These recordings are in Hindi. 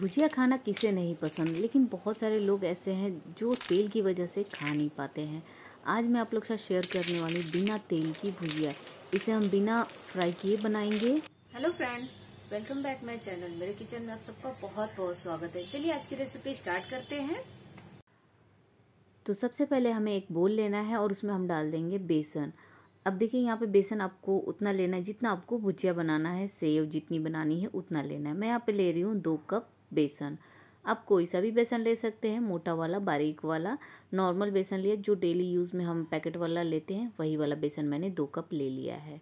भुजिया खाना किसे नहीं पसंद लेकिन बहुत सारे लोग ऐसे हैं जो तेल की वजह से खा नहीं पाते हैं आज मैं आप लोग साथ शेयर करने वाली बिना तेल की भुजिया इसे हम बिना फ्राई किए बनाएंगे hello friends welcome back my channel मेरे किचन में आप सबका बहुत बहुत स्वागत है चलिए आज की रेसिपी स्टार्ट करते हैं तो सबसे पहले हमें एक बोल लेना है और उसमें हम डाल देंगे बेसन अब देखिए यहाँ पे बेसन आपको उतना लेना है जितना आपको भुजिया बनाना है सेव जितनी बनानी है उतना लेना है मैं यहाँ पे ले रही हूँ दो कप बेसन आप कोई सा भी बेसन ले सकते हैं मोटा वाला बारीक वाला नॉर्मल बेसन लिया जो डेली यूज़ में हम पैकेट वाला लेते हैं वही वाला बेसन मैंने दो कप ले लिया है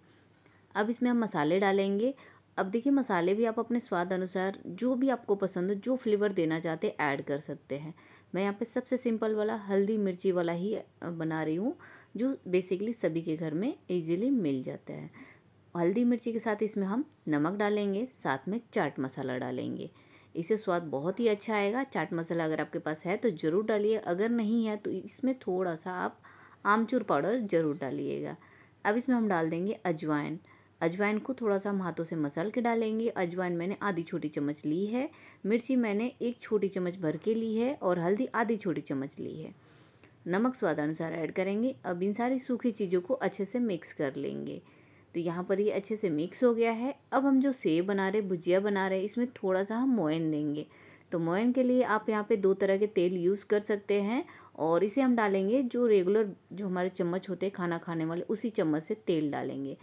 अब इसमें हम मसाले डालेंगे अब देखिए मसाले भी आप अपने स्वाद अनुसार जो भी आपको पसंद हो जो फ्लेवर देना चाहते हैं ऐड कर सकते हैं मैं यहाँ पे सबसे सिंपल वाला हल्दी मिर्ची वाला ही बना रही हूँ जो बेसिकली सभी के घर में इजीली मिल जाता है हल्दी मिर्ची के साथ इसमें हम नमक डालेंगे साथ में चाट मसाला डालेंगे इसे स्वाद बहुत ही अच्छा आएगा चाट मसाला अगर आपके पास है तो ज़रूर डालिए अगर नहीं है तो इसमें थोड़ा सा आप आमचूर पाउडर ज़रूर डालिएगा अब इसमें हम डाल देंगे अजवाइन अजवाइन को थोड़ा सा हम हाथों से मसल के डालेंगे अजवाइन मैंने आधी छोटी चम्मच ली है मिर्ची मैंने एक छोटी चम्मच भर के ली है और हल्दी आधी छोटी चम्मच ली है नमक स्वाद अनुसार ऐड करेंगे अब इन सारी सूखी चीज़ों को अच्छे से मिक्स कर लेंगे तो यहाँ पर ये अच्छे से मिक्स हो गया है अब हम जो सेव बना रहे भुजिया बना रहे इसमें थोड़ा सा हम मोयन देंगे तो मोयन के लिए आप यहाँ पे दो तरह के तेल यूज़ कर सकते हैं और इसे हम डालेंगे जो रेगुलर जो हमारे चम्मच होते हैं खाना खाने वाले उसी चम्मच से तेल डालेंगे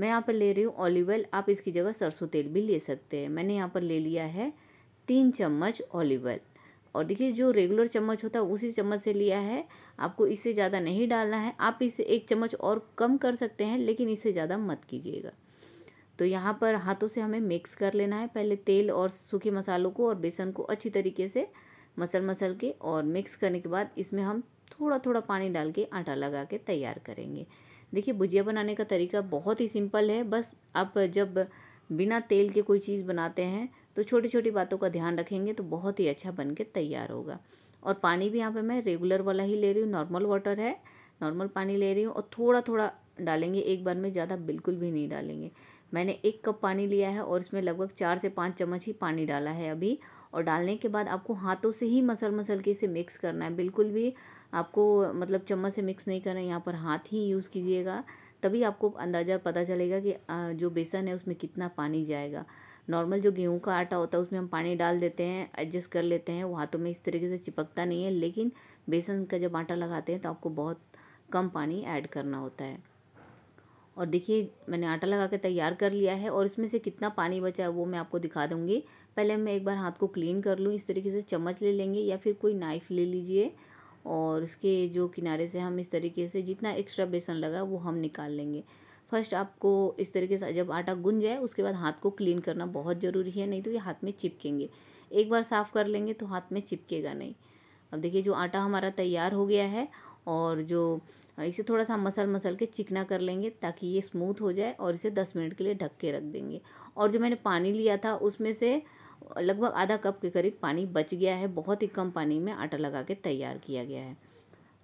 मैं यहाँ पर ले रही हूँ ऑलिव ऑयल आप इसकी जगह सरसों तेल भी ले सकते हैं मैंने यहाँ पर ले लिया है तीन चम्मच ऑलिव ऑयल और देखिए जो रेगुलर चम्मच होता है उसी चम्मच से लिया है आपको इससे ज़्यादा नहीं डालना है आप इसे एक चम्मच और कम कर सकते हैं लेकिन इससे ज़्यादा मत कीजिएगा तो यहाँ पर हाथों से हमें मिक्स कर लेना है पहले तेल और सूखे मसालों को और बेसन को अच्छी तरीके से मसल मसल के और मिक्स करने के बाद इसमें हम थोड़ा थोड़ा पानी डाल के आटा लगा के तैयार करेंगे देखिए भुजिया बनाने का तरीका बहुत ही सिंपल है बस आप जब बिना तेल के कोई चीज़ बनाते हैं तो छोटी छोटी बातों का ध्यान रखेंगे तो बहुत ही अच्छा बन के तैयार होगा और पानी भी यहाँ पे मैं रेगुलर वाला ही ले रही हूँ नॉर्मल वाटर है नॉर्मल पानी ले रही हूँ और थोड़ा थोड़ा डालेंगे एक बार में ज़्यादा बिल्कुल भी नहीं डालेंगे मैंने एक कप पानी लिया है और इसमें लगभग चार से पाँच चम्मच ही पानी डाला है अभी और डालने के बाद आपको हाथों से ही मसल मसल के इसे मिक्स करना है बिल्कुल भी आपको मतलब चम्मच से मिक्स नहीं करना है यहाँ पर हाथ ही यूज़ कीजिएगा तभी आपको अंदाज़ा पता चलेगा कि जो बेसन है उसमें कितना पानी जाएगा नॉर्मल जो गेहूं का आटा होता है उसमें हम पानी डाल देते हैं एडजस्ट कर लेते हैं वो हाथों में इस तरीके से चिपकता नहीं है लेकिन बेसन का जब आटा लगाते हैं तो आपको बहुत कम पानी ऐड करना होता है और देखिए मैंने आटा लगा के तैयार कर लिया है और इसमें से कितना पानी बचा है वो मैं आपको दिखा दूँगी पहले मैं एक बार हाथ को क्लीन कर लूँ इस तरीके से चम्मच ले लेंगे या फिर कोई नाइफ़ ले लीजिए और उसके जो किनारे से हम इस तरीके से जितना एक्स्ट्रा बेसन लगा वो हम निकाल लेंगे फर्स्ट आपको इस तरीके से जब आटा गुन जाए उसके बाद हाथ को क्लीन करना बहुत ज़रूरी है नहीं तो ये हाथ में चिपकेंगे एक बार साफ़ कर लेंगे तो हाथ में चिपकेगा नहीं अब देखिए जो आटा हमारा तैयार हो गया है और जो इसे थोड़ा सा मसल मसल के चिकना कर लेंगे ताकि ये स्मूथ हो जाए और इसे दस मिनट के लिए ढक के रख देंगे और जो मैंने पानी लिया था उसमें से लगभग आधा कप के करीब पानी बच गया है बहुत ही कम पानी में आटा लगा के तैयार किया गया है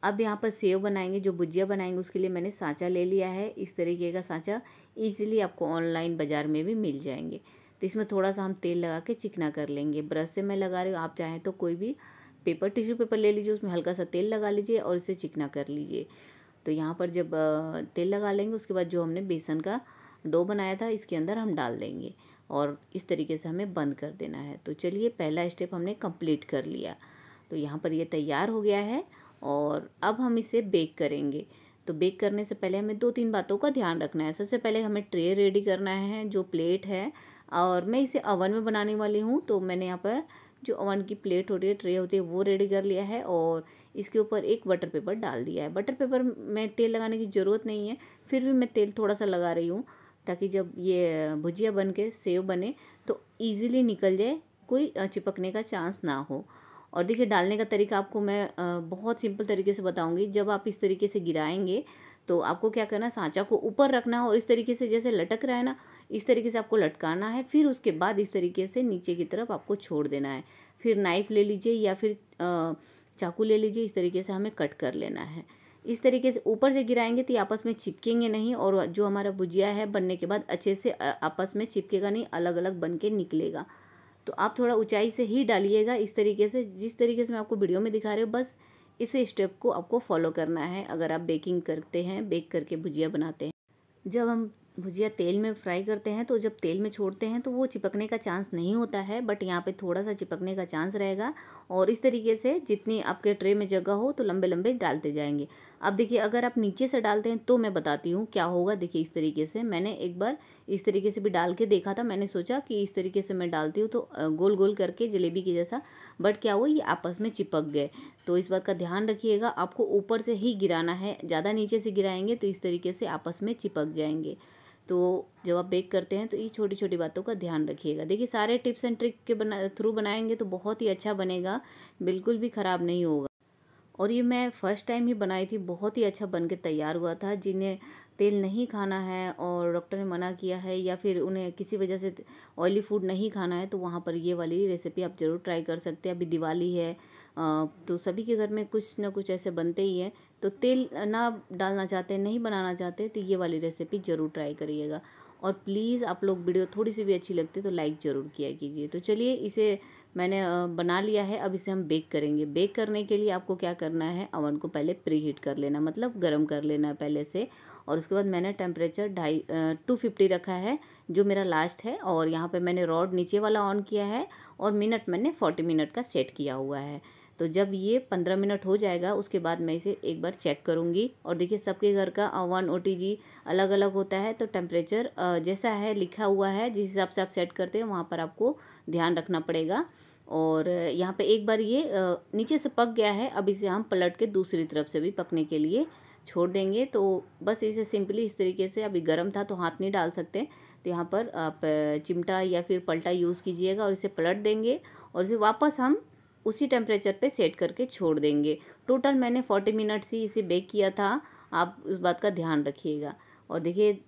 अब यहाँ पर सेव बनाएंगे जो भुजिया बनाएंगे उसके लिए मैंने सांचा ले लिया है इस तरीके का सांचा ईजिली आपको ऑनलाइन बाज़ार में भी मिल जाएंगे तो इसमें थोड़ा सा हम तेल लगा के चिकना कर लेंगे ब्रश से मैं लगा रही हूँ आप चाहें तो कोई भी पेपर टिश्यू पेपर ले लीजिए उसमें हल्का सा तेल लगा लीजिए और इसे चिकना कर लीजिए तो यहाँ पर जब तेल लगा लेंगे उसके बाद जो हमने बेसन का डो बनाया था इसके अंदर हम डाल देंगे और इस तरीके से हमें बंद कर देना है तो चलिए पहला स्टेप हमने कंप्लीट कर लिया तो यहाँ पर ये तैयार हो गया है और अब हम इसे बेक करेंगे तो बेक करने से पहले हमें दो तीन बातों का ध्यान रखना है सबसे पहले हमें ट्रे रेडी करना है जो प्लेट है और मैं इसे अवन में बनाने वाली हूँ तो मैंने यहाँ पर जो अवन की प्लेट होती है ट्रे होती है वो रेडी कर लिया है और इसके ऊपर एक बटर पेपर डाल दिया है बटर पेपर में तेल लगाने की ज़रूरत नहीं है फिर भी मैं तेल थोड़ा सा लगा रही हूँ ताकि जब ये भुजिया बन के सेव बने तो ईज़िली निकल जाए कोई चिपकने का चांस ना हो और देखिए डालने का तरीका आपको मैं बहुत सिंपल तरीके से बताऊंगी जब आप इस तरीके से गिराएंगे तो आपको क्या करना सांचा को ऊपर रखना है और इस तरीके से जैसे लटक रहा है ना इस तरीके से आपको लटकाना है फिर उसके बाद इस तरीके से नीचे की तरफ आपको छोड़ देना है फिर नाइफ़ ले लीजिए या फिर चाकू ले लीजिए इस तरीके से हमें कट कर लेना है इस तरीके से ऊपर से गिराएंगे तो ये आपस में चिपकेंगे नहीं और जो हमारा भुजिया है बनने के बाद अच्छे से आपस में चिपकेगा नहीं अलग अलग बन के निकलेगा तो आप थोड़ा ऊंचाई से ही डालिएगा इस तरीके से जिस तरीके से मैं आपको वीडियो में दिखा रही हूँ बस इस स्टेप को आपको फॉलो करना है अगर आप बेकिंग करते हैं बेक करके भुजिया बनाते हैं जब हम भुजिया तेल में फ्राई करते हैं तो जब तेल में छोड़ते हैं तो वो चिपकने का चांस नहीं होता है बट यहाँ पे थोड़ा सा चिपकने का चांस रहेगा और इस तरीके से जितनी आपके ट्रे में जगह हो तो लंबे लंबे डालते जाएंगे अब देखिए अगर आप नीचे से डालते हैं तो मैं बताती हूँ क्या होगा देखिए इस तरीके से मैंने एक बार इस तरीके से भी डाल के देखा था मैंने सोचा कि इस तरीके से मैं डालती हूँ तो गोल गोल करके जलेबी के जैसा बट क्या हुआ ये आपस में चिपक गए तो इस बात का ध्यान रखिएगा आपको ऊपर से ही गिराना है ज़्यादा नीचे से गिराएंगे तो इस तरीके से आपस में चिपक जाएंगे तो जब आप बेक करते हैं तो ये छोटी छोटी बातों का ध्यान रखिएगा देखिए सारे टिप्स एंड ट्रिक के बना थ्रू बनाएंगे तो बहुत ही अच्छा बनेगा बिल्कुल भी ख़राब नहीं होगा और ये मैं फ़र्स्ट टाइम ही बनाई थी बहुत ही अच्छा बन के तैयार हुआ था जिन्हें तेल नहीं खाना है और डॉक्टर ने मना किया है या फिर उन्हें किसी वजह से ऑयली फूड नहीं खाना है तो वहाँ पर ये वाली रेसिपी आप ज़रूर ट्राई कर सकते हैं अभी दिवाली है तो सभी के घर में कुछ ना कुछ ऐसे बनते ही हैं तो तेल ना डालना चाहते नहीं बनाना चाहते तो ये वाली रेसिपी ज़रूर ट्राई करिएगा और प्लीज़ आप लोग वीडियो थोड़ी सी भी अच्छी लगती है तो लाइक ज़रूर किया कीजिए तो चलिए इसे मैंने बना लिया है अब इसे हम बेक करेंगे बेक करने के लिए आपको क्या करना है अवन को पहले प्री हीट कर लेना मतलब गर्म कर लेना है पहले से और उसके बाद मैंने टेम्परेचर ढाई टू फिफ्टी रखा है जो मेरा लास्ट है और यहाँ पे मैंने रॉड नीचे वाला ऑन किया है और मिनट मैंने फोर्टी मिनट का सेट किया हुआ है तो जब ये पंद्रह मिनट हो जाएगा उसके बाद मैं इसे एक बार चेक करूँगी और देखिए सबके घर का वन ओ अलग अलग होता है तो टेम्परेचर जैसा है लिखा हुआ है जिस हिसाब से आप सेट करते हैं वहाँ पर आपको ध्यान रखना पड़ेगा और यहाँ पे एक बार ये नीचे से पक गया है अब इसे हम पलट के दूसरी तरफ से भी पकने के लिए छोड़ देंगे तो बस इसे सिंपली इस तरीके से अभी गर्म था तो हाथ नहीं डाल सकते तो यहाँ पर आप चिमटा या फिर पलटा यूज़ कीजिएगा और इसे पलट देंगे और इसे वापस हम उसी टेम्परेचर पे सेट करके छोड़ देंगे टोटल मैंने फोर्टी मिनट्स ही इसे बेक किया था आप उस बात का ध्यान रखिएगा और देखिए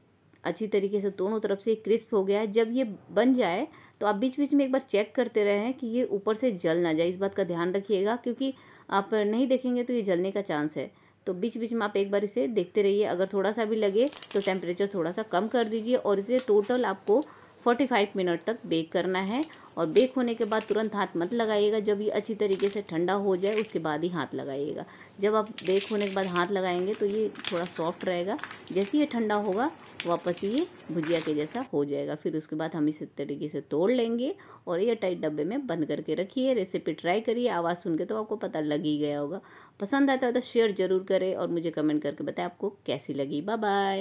अच्छी तरीके से दोनों तरफ से क्रिस्प हो गया है जब ये बन जाए तो आप बीच बीच में एक बार चेक करते रहें कि ये ऊपर से जल ना जाए इस बात का ध्यान रखिएगा क्योंकि आप नहीं देखेंगे तो ये जलने का चांस है तो बीच बीच में आप एक बार इसे देखते रहिए अगर थोड़ा सा भी लगे तो टेम्परेचर थोड़ा सा कम कर दीजिए और इसे टोटल आपको 45 मिनट तक बेक करना है और बेक होने के बाद तुरंत हाथ मत लगाइएगा जब ये अच्छी तरीके से ठंडा हो जाए उसके बाद ही हाथ लगाइएगा जब आप बेक होने के बाद हाथ लगाएंगे तो ये थोड़ा सॉफ्ट रहेगा जैसे ये ठंडा होगा वापस ये भुजिया के जैसा हो जाएगा फिर उसके बाद हम इस तरीके से तोड़ लेंगे और ये टाइट डब्बे में बंद करके रखिए रेसिपी ट्राई करिए आवाज़ सुन के तो आपको पता लग ही गया होगा पसंद आता है तो शेयर ज़रूर करें और मुझे कमेंट करके बताएं आपको कैसी लगी बाय बाय